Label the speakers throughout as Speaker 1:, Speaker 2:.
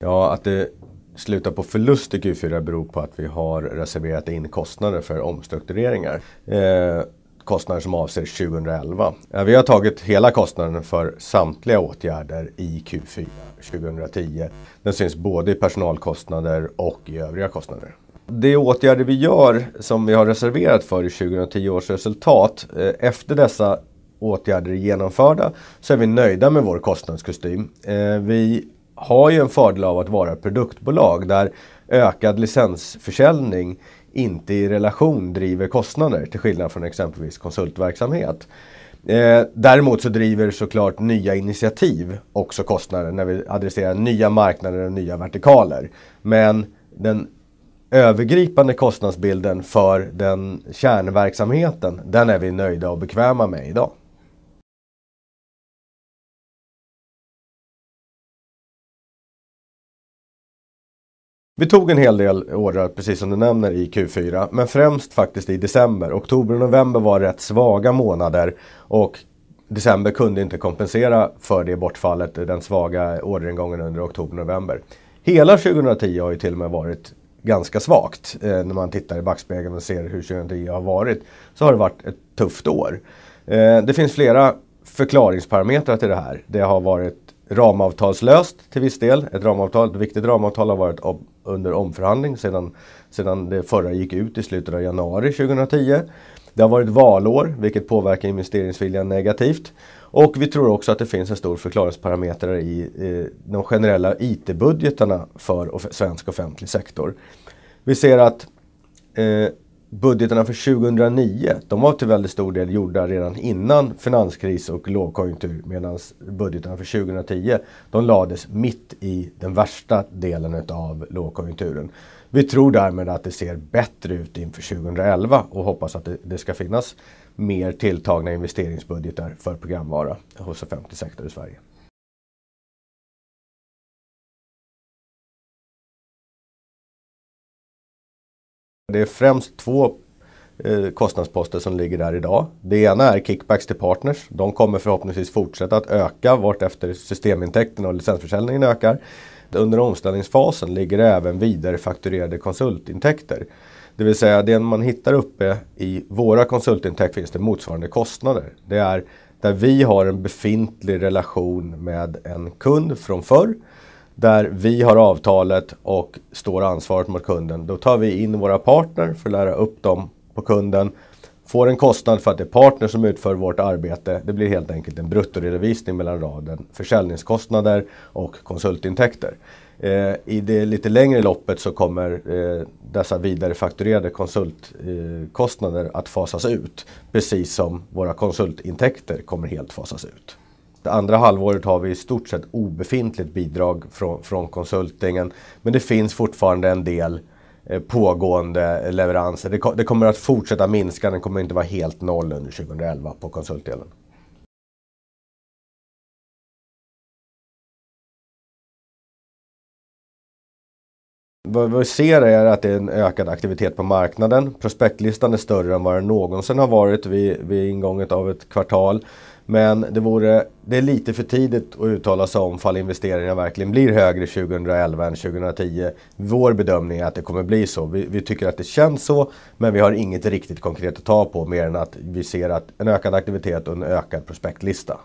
Speaker 1: Ja, att det slutar på förlust i Q4 beror
Speaker 2: på att vi har reserverat in kostnader för omstruktureringar. Eh, kostnader som avser 2011. Vi har tagit hela kostnaden för samtliga åtgärder i Q4 2010. Den syns både i personalkostnader och i övriga kostnader. De åtgärder vi gör som vi har reserverat för i 2010 års resultat, eh, efter dessa åtgärder är genomförda så är vi nöjda med vår kostnadskostym. Eh, vi har ju en fördel av att vara produktbolag där ökad licensförsäljning inte i relation driver kostnader till skillnad från exempelvis konsultverksamhet. Eh, däremot så driver såklart nya initiativ också kostnader när vi adresserar nya marknader och nya vertikaler. Men den övergripande kostnadsbilden för den kärnverksamheten, den är vi nöjda och
Speaker 1: bekväma med idag. Vi tog en hel del ordrar,
Speaker 2: precis som du nämner, i Q4. Men främst faktiskt i december. Oktober och november var rätt svaga månader. Och december kunde inte kompensera för det bortfallet, den svaga orderingången under oktober och november. Hela 2010 har ju till och med varit ganska svagt. Eh, när man tittar i backspegeln och ser hur 2010 har varit. Så har det varit ett tufft år. Eh, det finns flera förklaringsparametrar till det här. Det har varit ramavtalslöst till viss del. Ett ramavtal, ett viktigt ramavtal har varit under omförhandling sedan, sedan det förra gick ut i slutet av januari 2010. Det har varit valår, vilket påverkar investeringsviljan negativt. Och vi tror också att det finns en stor förklaringsparameter i eh, de generella IT-budgetarna för off svensk offentlig sektor. Vi ser att eh, budgetarna för 2009, de var till väldigt stor del gjorda redan innan finanskris och lågkonjunktur. Medan budgetarna för 2010, de lades mitt i den värsta delen av lågkonjunkturen. Vi tror därmed att det ser bättre ut inför 2011 och hoppas att det, det ska finnas mer
Speaker 1: tilltagna investeringsbudgetar för programvara hos offentlig sektor i Sverige. Det är främst två eh, kostnadsposter som ligger där idag. Det ena
Speaker 2: är kickbacks till partners. De kommer förhoppningsvis fortsätta att öka vart efter systemintäkterna och licensförsäljningen ökar. Under omställningsfasen ligger det även vidarefakturerade konsultintäkter. Det vill säga det man hittar uppe i våra konsultintäkter finns det motsvarande kostnader. Det är där vi har en befintlig relation med en kund från förr där vi har avtalet och står ansvaret mot kunden. Då tar vi in våra partner för att lära upp dem på kunden. Får en kostnad för att det är partner som utför vårt arbete. Det blir helt enkelt en bruttoredovisning mellan raden försäljningskostnader och konsultintäkter. Eh, I det lite längre loppet så kommer eh, dessa vidarefakturerade konsultkostnader eh, att fasas ut. Precis som våra konsultintäkter kommer helt fasas ut. Det andra halvåret har vi i stort sett obefintligt bidrag från, från konsultingen. Men det finns fortfarande en del eh, pågående leveranser. Det, det kommer att fortsätta minska, den kommer inte vara helt noll under 2011
Speaker 1: på konsultdelen. Vad vi ser är att det är en
Speaker 2: ökad aktivitet på marknaden. Prospektlistan är större än vad den någonsin har varit vid, vid ingånget av ett kvartal. Men det, vore, det är lite för tidigt att uttala sig om fall investeringarna verkligen blir högre 2011 än 2010. Vår bedömning är att det kommer bli så. Vi, vi, tycker att det känns så, men vi har inget riktigt konkret att ta på mer än att vi ser att en
Speaker 1: ökad aktivitet och en ökad prospektlista.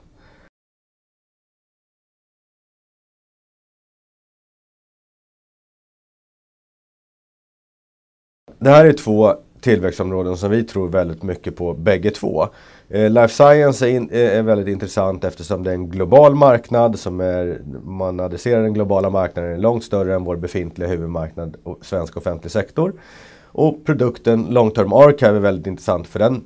Speaker 1: Det här är två tillväxtområden som vi tror väldigt mycket på bägge två.
Speaker 2: Eh, life science är, eh, är, väldigt intressant eftersom det är en global marknad som är, man adresserar den globala marknaden är långt större än vår befintliga huvudmarknad, och svensk offentlig sektor. Och produkten Long Term Archive är väldigt intressant för den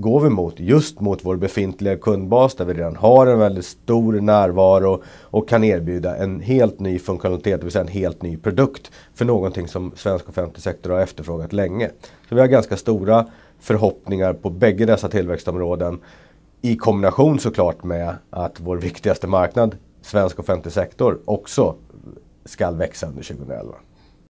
Speaker 2: går vi mot, just mot vår befintliga kundbas där vi redan har en väldigt stor närvaro och kan erbjuda en helt ny funktionalitet, det vill säga en helt ny produkt för någonting som svensk offentlig sektor har efterfrågat länge. Så vi har ganska stora förhoppningar på bägge dessa tillväxtområden i kombination såklart med att vår viktigaste marknad, svensk offentlig sektor, också skall växa under 2011.